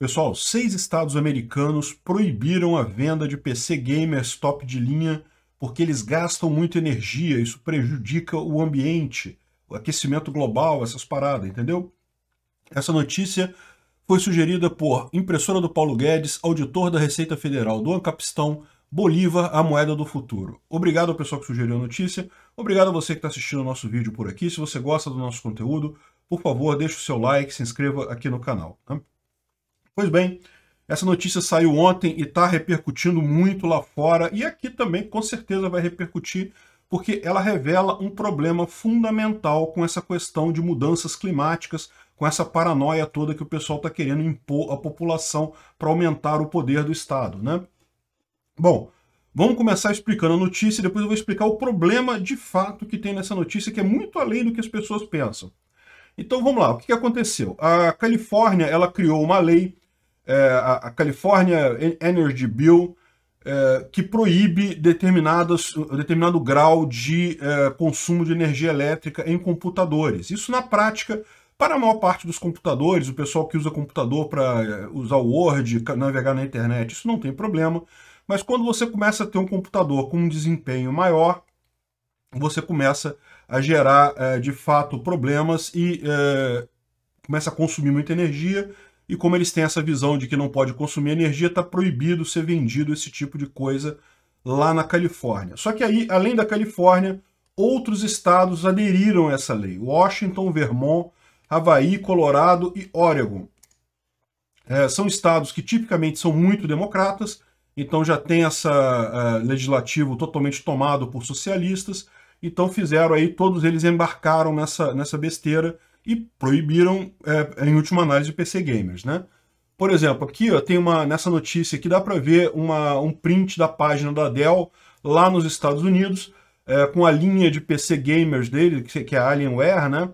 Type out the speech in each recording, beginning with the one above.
Pessoal, seis estados americanos proibiram a venda de PC gamers top de linha porque eles gastam muita energia, isso prejudica o ambiente, o aquecimento global, essas paradas, entendeu? Essa notícia foi sugerida por impressora do Paulo Guedes, auditor da Receita Federal do Ancapistão, Bolívar, a moeda do futuro. Obrigado ao pessoal que sugeriu a notícia, obrigado a você que está assistindo o nosso vídeo por aqui. Se você gosta do nosso conteúdo, por favor, deixe o seu like, se inscreva aqui no canal. Tá? Pois bem, essa notícia saiu ontem e está repercutindo muito lá fora e aqui também com certeza vai repercutir porque ela revela um problema fundamental com essa questão de mudanças climáticas, com essa paranoia toda que o pessoal está querendo impor à população para aumentar o poder do Estado, né? Bom, vamos começar explicando a notícia e depois eu vou explicar o problema de fato que tem nessa notícia, que é muito além do que as pessoas pensam. Então vamos lá, o que aconteceu? A Califórnia ela criou uma lei é, a, a California Energy Bill, é, que proíbe determinadas, determinado grau de é, consumo de energia elétrica em computadores. Isso na prática, para a maior parte dos computadores, o pessoal que usa computador para é, usar o Word, navegar na internet, isso não tem problema. Mas quando você começa a ter um computador com um desempenho maior, você começa a gerar é, de fato problemas e é, começa a consumir muita energia e como eles têm essa visão de que não pode consumir energia, está proibido ser vendido esse tipo de coisa lá na Califórnia. Só que aí, além da Califórnia, outros estados aderiram a essa lei. Washington, Vermont, Havaí, Colorado e Oregon. É, são estados que tipicamente são muito democratas, então já tem essa uh, legislativo totalmente tomado por socialistas, então fizeram aí, todos eles embarcaram nessa, nessa besteira e proibiram, é, em última análise, PC gamers, né? Por exemplo, aqui ó, tem uma nessa notícia aqui dá para ver uma, um print da página da Dell lá nos Estados Unidos é, com a linha de PC gamers dele, que é a Alienware, né?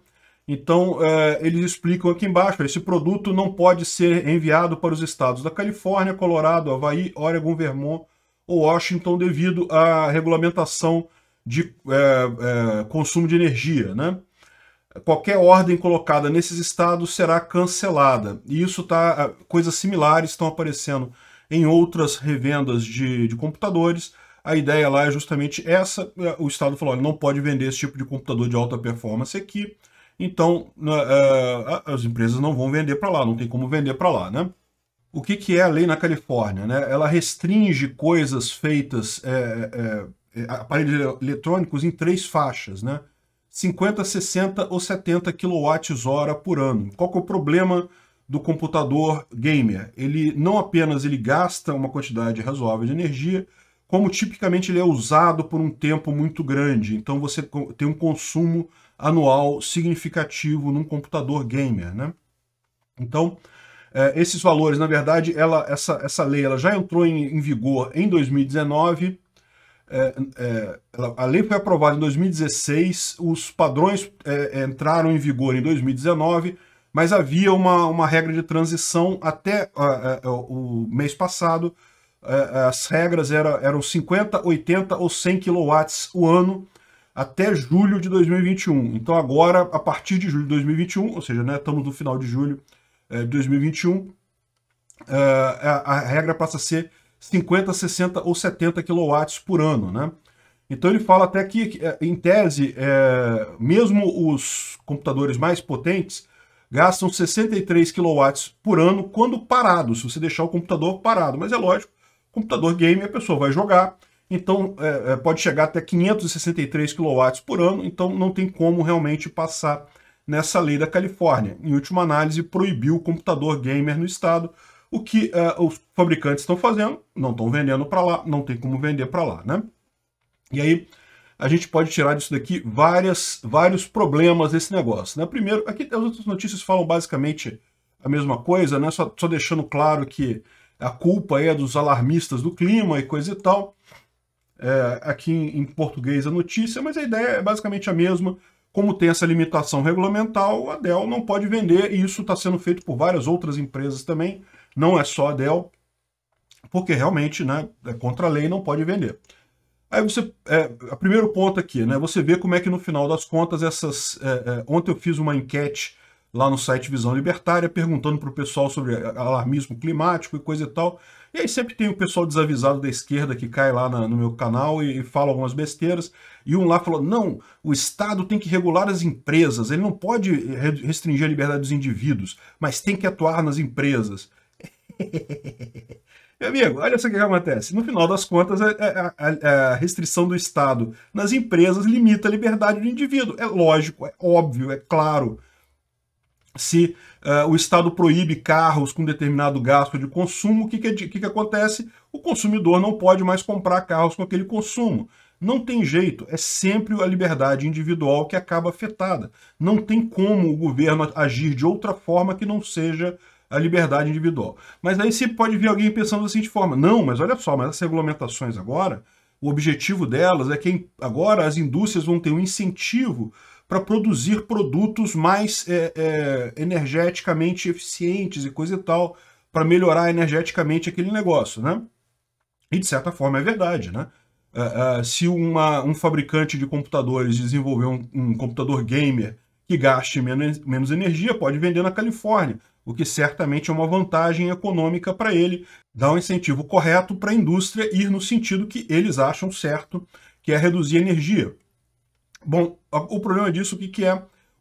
Então, é, eles explicam aqui embaixo, esse produto não pode ser enviado para os estados da Califórnia, Colorado, Havaí, Oregon, Vermont ou Washington devido à regulamentação de é, é consumo de energia, né? qualquer ordem colocada nesses estados será cancelada. E isso tá. Ah, coisas similares estão aparecendo em outras revendas de, de computadores. A ideia lá é justamente essa. Ah, o Estado falou: olha, não pode vender esse tipo de computador de alta performance aqui. Então, uh, as empresas não vão vender para lá, não tem como vender para lá, né? O que, que é a lei na Califórnia? Né? Ela restringe coisas feitas, é, é, é aparelhos eletrônicos, em três faixas, né? 50, 60 ou 70 kWh por ano. Qual é o problema do computador gamer? Ele não apenas ele gasta uma quantidade razoável de energia, como tipicamente ele é usado por um tempo muito grande. Então você tem um consumo anual significativo num computador gamer, né? Então, é, esses valores, na verdade, ela, essa, essa lei ela já entrou em, em vigor em 2019 é, é a lei foi aprovada em 2016, os padrões é, é, entraram em vigor em 2019, mas havia uma, uma regra de transição até o mês passado. É, as regras era, eram 50, 80 ou 100 quilowatts o ano até julho de 2021. Então agora, a partir de julho de 2021, ou seja, né, estamos no final de julho de 2021, a, a regra passa a ser 50, 60 ou 70 kW por ano, né? Então ele fala até que, eh, em tese, é, mesmo os computadores mais potentes gastam 63 kW por ano quando parado, se você deixar o computador parado. Mas é lógico, computador game, a pessoa vai jogar, então é, pode chegar até 563 kW por ano, então não tem como realmente passar nessa lei da Califórnia. Em última análise, proibiu o computador gamer no estado, o que uh, os fabricantes estão fazendo, não estão vendendo para lá, não tem como vender para lá, né? E aí a gente pode tirar disso daqui várias, vários problemas desse negócio, né? Primeiro, aqui as outras notícias falam basicamente a mesma coisa, né? Só, só deixando claro que a culpa é dos alarmistas do clima e coisa e tal. É, aqui em, em português a notícia, mas a ideia é basicamente a mesma. Como tem essa limitação regulamentar, a Dell não pode vender, e isso está sendo feito por várias outras empresas também não é só a Dell, porque realmente né, é contra a lei não pode vender. Aí você, é, o primeiro ponto aqui, né, você vê como é que no final das contas essas, é, é, ontem eu fiz uma enquete lá no site Visão Libertária, perguntando para o pessoal sobre alarmismo climático e coisa e tal, e aí sempre tem o pessoal desavisado da esquerda que cai lá na, no meu canal e, e fala algumas besteiras, e um lá falou, não, o Estado tem que regular as empresas, ele não pode restringir a liberdade dos indivíduos, mas tem que atuar nas empresas. Meu amigo, olha só o que acontece. No final das contas, a, é, a, é, é, a, restrição do Estado nas empresas limita a liberdade do indivíduo. É lógico, é óbvio, é claro. Se uh, o Estado proíbe carros com determinado gasto de consumo, o que, que, que, que acontece? O consumidor não pode mais comprar carros com aquele consumo. Não tem jeito, é sempre a liberdade individual que acaba afetada. Não tem como o governo agir de outra forma que não seja a liberdade individual. Mas aí se pode vir alguém pensando da seguinte forma: não, mas olha só, mas as regulamentações agora, o objetivo delas é que agora as indústrias vão ter um incentivo para produzir produtos mais é, é, energeticamente eficientes e coisa e tal, para melhorar energeticamente aquele negócio, né? E de certa forma é verdade, né? Uh, uh, se uma, um fabricante de computadores desenvolver um, um computador gamer que gaste menos, menos energia, pode vender na Califórnia o que certamente é uma vantagem econômica para ele, dá um incentivo correto para a indústria ir no sentido que eles acham certo, que é reduzir a energia. Bom, o problema disso, o que, que é?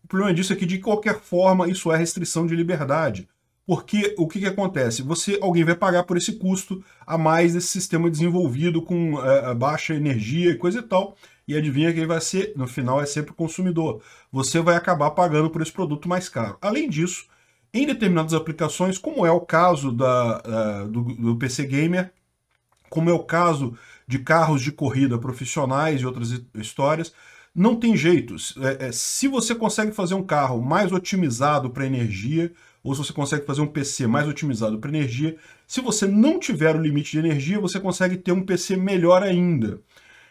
O problema disso é que, de qualquer forma, isso é restrição de liberdade. Porque o que, que acontece? Você, alguém vai pagar por esse custo a mais desse sistema desenvolvido com é, é, baixa energia e coisa e tal. E adivinha quem vai ser? No final é sempre o consumidor. Você vai acabar pagando por esse produto mais caro. Além disso, em determinadas aplicações, como é o caso da, uh, do, do, PC Gamer, como é o caso de carros de corrida profissionais e outras histórias, não tem jeito. É, é, se você consegue fazer um carro mais otimizado para energia, ou se você consegue fazer um PC mais otimizado para energia, se você não tiver o limite de energia, você consegue ter um PC melhor ainda.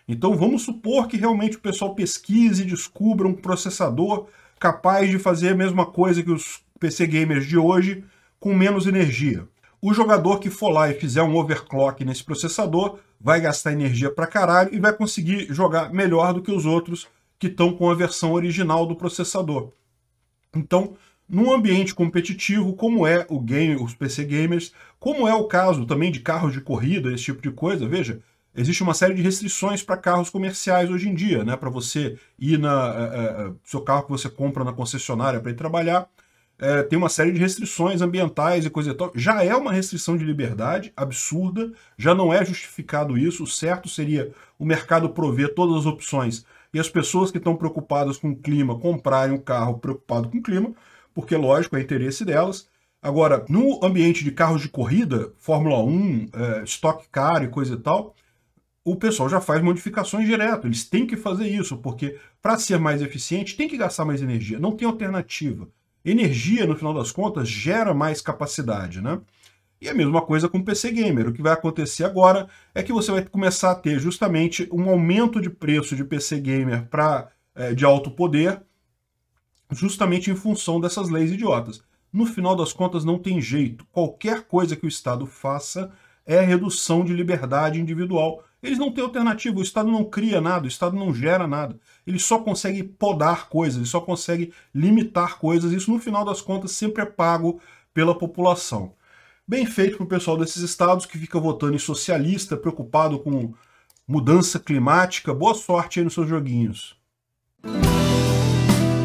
Então vamos supor que realmente o pessoal pesquise e descubra um processador capaz de fazer a mesma coisa que os PC gamers de hoje com menos energia. O jogador que for lá e fizer um overclock nesse processador vai gastar energia pra caralho e vai conseguir jogar melhor do que os outros que estão com a versão original do processador. Então, num ambiente competitivo, como é o game, os PC gamers, como é o caso também de carros de corrida, esse tipo de coisa, veja, existe uma série de restrições para carros comerciais hoje em dia, né? Para você ir na. Uh, uh, seu carro que você compra na concessionária para ir trabalhar, é, tem uma série de restrições ambientais e coisa e tal. Já é uma restrição de liberdade absurda, já não é justificado isso. O certo seria o mercado prover todas as opções e as pessoas que estão preocupadas com o clima comprarem um carro preocupado com o clima, porque, lógico, é interesse delas. Agora, no ambiente de carros de corrida, Fórmula 1, é, Stock Car e coisa e tal, o pessoal já faz modificações direto. Eles têm que fazer isso, porque para ser mais eficiente tem que gastar mais energia, não tem alternativa energia, no final das contas, gera mais capacidade, né? E a mesma coisa com o PC Gamer. O que vai acontecer agora é que você vai começar a ter justamente um aumento de preço de PC Gamer pra, é, de alto poder, justamente em função dessas leis idiotas. No final das contas, não tem jeito. Qualquer coisa que o Estado faça é redução de liberdade individual eles não têm alternativa, o Estado não cria nada, o Estado não gera nada. Ele só consegue podar coisas, ele só consegue limitar coisas. Isso, no final das contas, sempre é pago pela população. Bem feito para o pessoal desses estados que fica votando em socialista, preocupado com mudança climática. Boa sorte aí nos seus joguinhos.